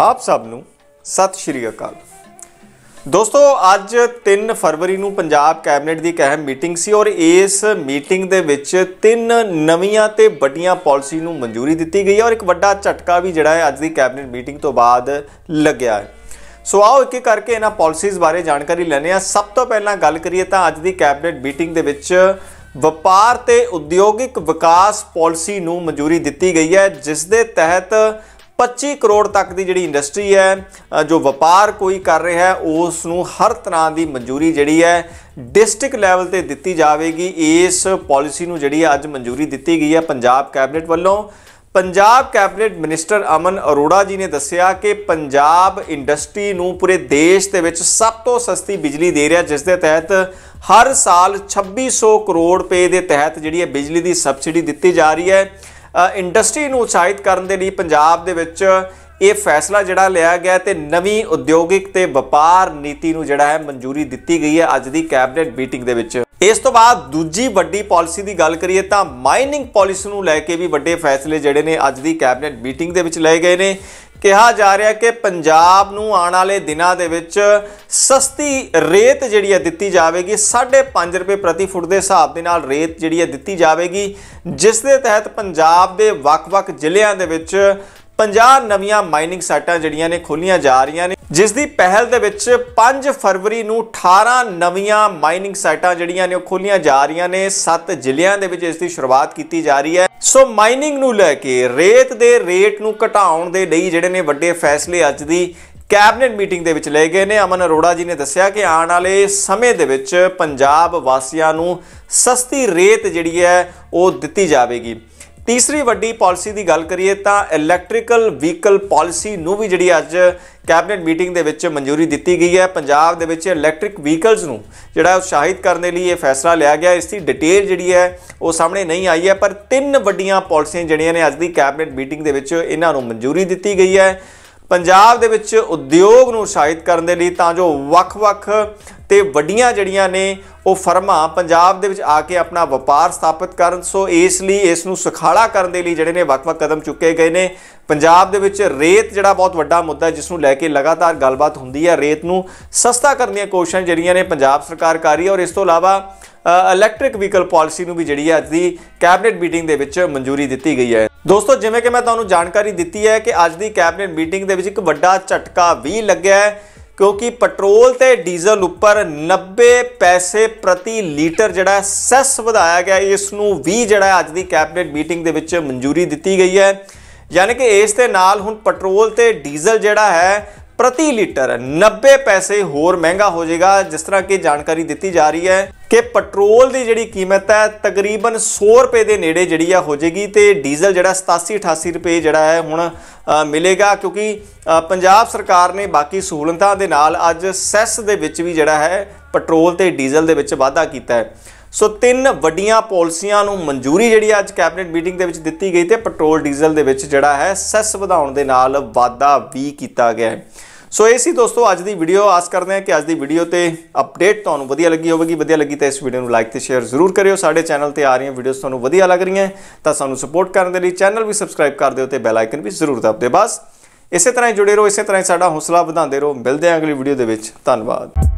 ਆਪ ਸਭ ਨੂੰ ਸਤਿ ਸ਼੍ਰੀ ਅਕਾਲ ਦੋਸਤੋ ਅੱਜ 3 ਫਰਵਰੀ ਨੂੰ ਪੰਜਾਬ ਕੈਬਨਿਟ ਦੀ ਇੱਕ ਅਹਿਮ ਮੀਟਿੰਗ ਸੀ ਔਰ ਇਸ ਮੀਟਿੰਗ ਦੇ ਵਿੱਚ ਤਿੰਨ ਨਵੀਆਂ ਤੇ ਵੱਡੀਆਂ ਪਾਲਿਸੀ ਨੂੰ ਮਨਜ਼ੂਰੀ ਦਿੱਤੀ ਗਈ ਹੈ ਔਰ ਇੱਕ ਵੱਡਾ ਝਟਕਾ ਵੀ ਜਿਹੜਾ ਹੈ ਅੱਜ ਦੀ ਕੈਬਨਿਟ ਮੀਟਿੰਗ ਤੋਂ ਬਾਅਦ ਲੱਗਿਆ ਹੈ ਸੋ ਆਓ ਇੱਕ ਇੱਕ ਕਰਕੇ ਇਹਨਾਂ ਪਾਲਿਸੀਜ਼ ਬਾਰੇ ਜਾਣਕਾਰੀ ਲੈਣੇ ਆ ਸਭ ਤੋਂ ਪਹਿਲਾਂ ਗੱਲ ਕਰੀਏ ਤਾਂ ਅੱਜ ਦੀ ਕੈਬਨਿਟ ਮੀਟਿੰਗ ਦੇ ਵਿੱਚ ਵਪਾਰ ਤੇ ਉਦਯੋਗਿਕ ਵਿਕਾਸ ਪਾਲਿਸੀ ਨੂੰ ਮਨਜ਼ੂਰੀ ਦਿੱਤੀ ਗਈ ਹੈ ਜਿਸ ਦੇ ਤਹਿਤ 25 ਕਰੋੜ ਤੱਕ ਦੀ ਜਿਹੜੀ ਇੰਡਸਟਰੀ ਹੈ ਜੋ ਵਪਾਰ ਕੋਈ ਕਰ ਰਿਹਾ ਹੈ ਉਸ ਨੂੰ ਹਰ ਤਰ੍ਹਾਂ ਦੀ ਮਨਜ਼ੂਰੀ ਜਿਹੜੀ ਹੈ ਡਿਸਟ੍ਰਿਕਟ ਲੈਵਲ ਤੇ ਦਿੱਤੀ ਜਾਵੇਗੀ ਇਸ ਪਾਲਿਸੀ ਨੂੰ ਜਿਹੜੀ ਅੱਜ ਮਨਜ਼ੂਰੀ ਦਿੱਤੀ ਗਈ ਹੈ ਪੰਜਾਬ ਕੈਬਨਿਟ ਵੱਲੋਂ ਪੰਜਾਬ ਕੈਬਨਿਟ ਮਿਨਿਸਟਰ ਅਮਨ ਅਰੋੜਾ ਜੀ ਨੇ ਦੱਸਿਆ ਕਿ ਪੰਜਾਬ ਇੰਡਸਟਰੀ ਨੂੰ ਪੂਰੇ ਦੇਸ਼ ਦੇ ਵਿੱਚ ਸਭ ਤੋਂ ਸਸਤੀ ਬਿਜਲੀ ਦੇ ਰਿਹਾ ਜਿਸ ਦੇ ਤਹਿਤ ਹਰ ਸਾਲ 2600 ਕਰੋੜ ਰੁਪਏ ਦੇ ਤਹਿਤ ਜਿਹੜੀ ਹੈ ਬਿਜਲੀ ਦੀ ਸਬਸਿਡੀ ਦਿੱਤੀ ਜਾ ਰਹੀ ਹੈ ਇੰਡਸਟਰੀ ਨੂੰ ਉਤਸ਼ਾਹਿਤ ਕਰਨ ਦੇ ਲਈ ਪੰਜਾਬ ਦੇ ਵਿੱਚ ਇਹ ਫੈਸਲਾ ਜਿਹੜਾ ਲਿਆ ਗਿਆ ਤੇ ਨਵੀਂ ਉਦਯੋਗਿਕ ਤੇ ਵਪਾਰ ਨੀਤੀ ਨੂੰ ਜਿਹੜਾ ਹੈ ਮਨਜ਼ੂਰੀ ਦਿੱਤੀ ਗਈ ਹੈ ਅੱਜ ਦੀ ਕੈਬਨਿਟ ਮੀਟਿੰਗ ਦੇ ਵਿੱਚ ਇਸ ਤੋਂ ਬਾਅਦ ਦੂਜੀ ਵੱਡੀ ਪਾਲਿਸੀ ਦੀ ਗੱਲ ਕਰੀਏ ਤਾਂ ਮਾਈਨਿੰਗ ਪਾਲਿਸੀ ਨੂੰ ਲੈ ਕੇ ਵੀ ਵੱਡੇ ਫੈਸਲੇ ਜਿਹੜੇ ਨੇ ਅੱਜ ਦੀ ਕੈਬਨਿਟ ਮੀਟਿੰਗ ਦੇ ਵਿੱਚ ਲਏ ਗਏ ਨੇ ਕਿਹਾ ਜਾ ਰਿਹਾ ਕਿ ਪੰਜਾਬ ਨੂੰ ਆਉਣ ਵਾਲੇ ਦਿਨਾਂ ਦੇ ਵਿੱਚ ਸਸਤੀ ਰੇਤ ਜਿਹੜੀ ਹੈ ਦਿੱਤੀ ਜਾਵੇਗੀ 5.5 ਰੁਪਏ ਪ੍ਰਤੀ ਫੁੱਟ ਦੇ ਹਿਸਾਬ ਦੇ ਨਾਲ ਰੇਤ ਜਿਹੜੀ ਹੈ ਦਿੱਤੀ ਜਾਵੇਗੀ ਜਿਸ ਦੇ ਤਹਿਤ ਪੰਜਾਬ ਦੇ ਵੱਖ-ਵੱਖ ਜ਼ਿਲ੍ਹਿਆਂ ਦੇ ਵਿੱਚ 50 ਨਵੀਆਂ ਮਾਈਨਿੰਗ ਸਾਈਟਾਂ ਜਿਹੜੀਆਂ ਨੇ ਖੋਲੀਆਂ ਜਾ ਰਹੀਆਂ ਨੇ ਜਿਸ ਦੀ ਪਹਿਲ ਦੇ ਵਿੱਚ 5 ਫਰਵਰੀ ਨੂੰ 18 ਨਵੀਆਂ ਮਾਈਨਿੰਗ ਸਾਈਟਾਂ ਜਿਹੜੀਆਂ ਨੇ ਉਹ ਖੋਲੀਆਂ ਜਾ ਰਹੀਆਂ ਨੇ 7 ਜ਼ਿਲ੍ਹਿਆਂ ਦੇ ਵਿੱਚ ਇਸ ਦੀ ਸ਼ੁਰੂਆਤ ਕੀਤੀ ਜਾ ਰਹੀ ਹੈ ਸੋ ਮਾਈਨਿੰਗ ਨੂੰ ਲੈ ਕੇ ਰੇਤ ਦੇ ਰੇਟ ਨੂੰ ਘਟਾਉਣ ਦੇ ਲਈ ਜਿਹੜੇ ਨੇ ਵੱਡੇ ਫੈਸਲੇ ਅੱਜ ਦੀ ਕੈਬਨਿਟ ਮੀਟਿੰਗ ਦੇ ਵਿੱਚ ਲਏ ਗਏ ਨੇ ਅਮਨ ਅਰੋੜਾ ਜੀ ਨੇ ਦੱਸਿਆ ਕਿ ਆਉਣ ਵਾਲੇ ਸਮੇਂ ਦੇ ਵਿੱਚ ਪੰਜਾਬ ਵਾਸੀਆਂ ਨੂੰ ਸਸਤੀ ਰੇਤ ਜਿਹੜੀ ਹੈ ਉਹ ਦਿੱਤੀ ਜਾਵੇਗੀ ਤੀਸਰੀ ਵੱਡੀ ਪਾਲਿਸੀ ਦੀ ਗੱਲ ਕਰੀਏ ਤਾਂ ਇਲੈਕਟ੍ਰੀਕਲ ਵਹੀਕਲ ਪਾਲਿਸੀ ਨੂੰ ਵੀ ਜਿਹੜੀ ਅੱਜ ਕੈਬਨਿਟ ਮੀਟਿੰਗ ਦੇ ਵਿੱਚ ਮਨਜ਼ੂਰੀ ਦਿੱਤੀ ਗਈ ਹੈ ਪੰਜਾਬ ਦੇ ਵਿੱਚ ਇਲੈਕਟ੍ਰਿਕ ਵਹੀਕਲਸ ਨੂੰ ਜਿਹੜਾ ਉਤਸ਼ਾਹਿਤ ਕਰਨ ਦੇ ਲਈ ਇਹ ਫੈਸਲਾ ਲਿਆ ਗਿਆ ਇਸ ਦੀ ਡਿਟੇਲ ਜਿਹੜੀ ਹੈ ਉਹ ਸਾਹਮਣੇ ਨਹੀਂ ਆਈ ਹੈ ਪਰ ਤਿੰਨ ਵੱਡੀਆਂ ਪਾਲਿਸੀਆਂ ਜਿਹੜੀਆਂ ਨੇ ਅੱਜ ਦੀ ਕੈਬਨਿਟ ਮੀਟਿੰਗ ਦੇ ਵਿੱਚ ਇਹਨਾਂ ਨੂੰ ਮਨਜ਼ੂਰੀ ਦਿੱਤੀ ਗਈ ਹੈ ਪੰਜਾਬ ਦੇ ਵਿੱਚ ਉਦਯੋਗ ਨੂੰ ਉਤਸ਼ਾਹਿਤ ਕਰਨ ਦੇ ਲਈ ਤਾਂ ਜੋ ਵੱਖ-ਵੱਖ ਤੇ ਵੱਡੀਆਂ ਜਿਹੜੀਆਂ ਨੇ ਉਹ ਫਰਮਾਂ ਪੰਜਾਬ ਦੇ ਵਿੱਚ ਆ ਕੇ ਆਪਣਾ ਵਪਾਰ ਸਥਾਪਿਤ ਕਰਨ ਸੋ ਇਸ ਲਈ ਇਸ ਨੂੰ ਸੁਖਾਲਾ ਕਰਨ ਦੇ ਲਈ ਜਿਹੜੇ ਨੇ ਵੱਖ-ਵੱਖ ਕਦਮ ਚੁੱਕੇ ਗਏ ਨੇ ਪੰਜਾਬ ਦੇ ਵਿੱਚ ਰੇਤ ਜਿਹੜਾ ਬਹੁਤ ਵੱਡਾ ਮੁੱਦਾ ਜਿਸ ਨੂੰ ਲੈ ਕੇ ਲਗਾਤਾਰ ਗੱਲਬਾਤ ਹੁੰਦੀ ਹੈ ਰੇਤ ਨੂੰ ਸਸਤਾ ਕਰਨ ਦੀਆਂ ਕੋਸ਼ਿਸ਼ਾਂ ਜਿਹੜੀਆਂ ਨੇ ਪੰਜਾਬ ਸਰਕਾਰ ਕਰ ਰਹੀ ਹੈ ਔਰ ਇਸ ਤੋਂ ਇਲਾਵਾ ਇਲੈਕਟ੍ਰਿਕ ਵਹੀਕਲ ਪਾਲਿਸੀ ਨੂੰ ਵੀ ਜਿਹੜੀ ਹੈ ਅੱਜ ਦੀ ਕੈਬਨਿਟ ਮੀਟਿੰਗ ਦੇ ਵਿੱਚ ਮਨਜ਼ੂਰੀ ਦਿੱਤੀ ਗਈ ਹੈ ਦੋਸਤੋ ਜਿਵੇਂ ਕਿ ਮੈਂ ਤੁਹਾਨੂੰ ਜਾਣਕਾਰੀ ਦਿੱਤੀ ਹੈ ਕਿ ਅੱਜ ਦੀ ਕੈਬਨਿਟ ਮੀਟਿੰਗ ਦੇ ਵਿੱਚ ਇੱਕ ਵੱਡਾ ਝਟਕਾ ਵੀ ਲੱਗਿਆ ਹੈ ਕਿਉਂਕਿ ਪੈਟਰੋਲ ਤੇ ਡੀਜ਼ਲ ਉੱਪਰ 90 ਪੈਸੇ ਪ੍ਰਤੀ ਲੀਟਰ ਜਿਹੜਾ ਸੈਸ ਵਧਾਇਆ ਗਿਆ ਇਸ ਨੂੰ ਵੀ ਜਿਹੜਾ ਅੱਜ ਦੀ ਕੈਬਨਿਟ ਮੀਟਿੰਗ ਦੇ ਵਿੱਚ ਮਨਜ਼ੂਰੀ ਦਿੱਤੀ ਗਈ ਹੈ ਯਾਨੀ ਕਿ ਇਸ ਦੇ ਨਾਲ ਹੁਣ ਪੈਟਰੋਲ ਤੇ ਡੀਜ਼ਲ ਜਿਹੜਾ ਹੈ ਪ੍ਰਤੀ ਲੀਟਰ 90 ਪੈਸੇ ਹੋਰ ਮਹਿੰਗਾ ਹੋ ਜਾਏਗਾ ਜਿਸ ਤਰ੍ਹਾਂ ਕਿ ਜਾਣਕਾਰੀ ਦਿੱਤੀ ਜਾ ਰਹੀ ਹੈ ਕਿ ਪੈਟਰੋਲ ਦੀ ਜਿਹੜੀ ਕੀਮਤ ਹੈ ਤਕਰੀਬਨ 100 ਰੁਪਏ ਦੇ ਨੇੜੇ ਜਿਹੜੀ ਆ ਹੋ ਜਾਏਗੀ ਤੇ ਡੀਜ਼ਲ ਜਿਹੜਾ 87 88 ਰੁਪਏ ਜਿਹੜਾ ਹੈ ਹੁਣ ਮਿਲੇਗਾ ਕਿਉਂਕਿ ਪੰਜਾਬ ਸਰਕਾਰ ਨੇ ਬਾਕੀ ਸਹੂਲਤਾਂ ਦੇ ਨਾਲ ਅੱਜ ਸੈਸ ਦੇ ਵਿੱਚ ਵੀ ਜਿਹੜਾ ਹੈ ਪੈਟਰੋਲ ਤੇ ਡੀਜ਼ਲ ਦੇ ਵਿੱਚ ਵਾਧਾ ਕੀਤਾ ਹੈ ਸੋ ਤਿੰਨ ਵੱਡੀਆਂ ਪਾਲਿਸੀਆਂ ਨੂੰ ਮਨਜ਼ੂਰੀ ਜਿਹੜੀ ਅੱਜ ਕੈਬਨਿਟ ਮੀਟਿੰਗ ਦੇ ਵਿੱਚ ਦਿੱਤੀ ਗਈ ਤੇ ਪੈਟਰੋਲ ਡੀਜ਼ਲ ਦੇ ਵਿੱਚ ਜਿਹੜਾ ਹੈ ਸੈਸ ਵਧਾਉਣ ਦੇ ਨਾਲ ਵਾਅਦਾ ਵੀ ਕੀਤਾ ਗਿਆ ਹੈ ਸੋ ਇਹ ਸੀ ਦੋਸਤੋ ਅੱਜ ਦੀ ਵੀਡੀਓ ਆਸ ਕਰਦੇ ਹਾਂ ਕਿ ਅੱਜ ਦੀ ਵੀਡੀਓ ਤੇ ਅਪਡੇਟ ਤੁਹਾਨੂੰ ਵਧੀਆ ਲੱਗੀ ਹੋਵੇਗੀ ਵਧੀਆ ਲੱਗੀ ਤਾਂ ਇਸ ਵੀਡੀਓ ਨੂੰ ਲਾਈਕ ਤੇ ਸ਼ੇਅਰ ਜ਼ਰੂਰ ਕਰਿਓ ਸਾਡੇ ਚੈਨਲ ਤੇ ਆ ਰਹੀਆਂ ਵੀਡੀਓਜ਼ ਤੁਹਾਨੂੰ ਵਧੀਆ ਲੱਗ ਰਹੀਆਂ ਤਾਂ ਸਾਨੂੰ ਸਪੋਰਟ ਕਰਨ ਦੇ ਲਈ ਚੈਨਲ ਵੀ ਸਬਸਕ੍ਰਾਈਬ ਕਰ ਦਿਓ ਤੇ ਬੈਲ ਆਈਕਨ ਵੀ ਜ਼ਰੂਰ ਦਬਾ ਦਿਓ ਬਸ ਇਸੇ ਤਰ੍ਹਾਂ ਹੀ ਜੁੜੇ ਰਹੋ ਇਸੇ ਤਰ੍ਹਾਂ ਹੀ ਸਾਡਾ ਹੌਸਲਾ ਵਧਾਉਂਦੇ ਰਹੋ ਮਿਲਦੇ ਹਾਂ ਅਗਲੀ ਵੀਡੀਓ ਦੇ ਵਿੱਚ ਧੰਨਵਾਦ